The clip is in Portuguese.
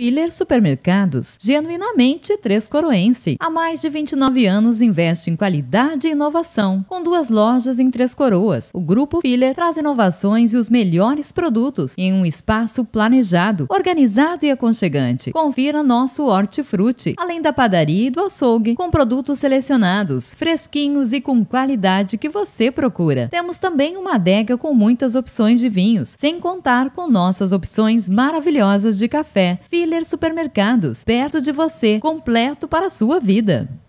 Filler Supermercados, genuinamente Três coroense. Há mais de 29 anos investe em qualidade e inovação, com duas lojas em Três Coroas. O grupo Filler traz inovações e os melhores produtos em um espaço planejado, organizado e aconchegante. Confira nosso hortifruti, além da padaria e do açougue, com produtos selecionados, fresquinhos e com qualidade que você procura. Temos também uma adega com muitas opções de vinhos, sem contar com nossas opções maravilhosas de café. Filler Miller Supermercados, perto de você, completo para a sua vida.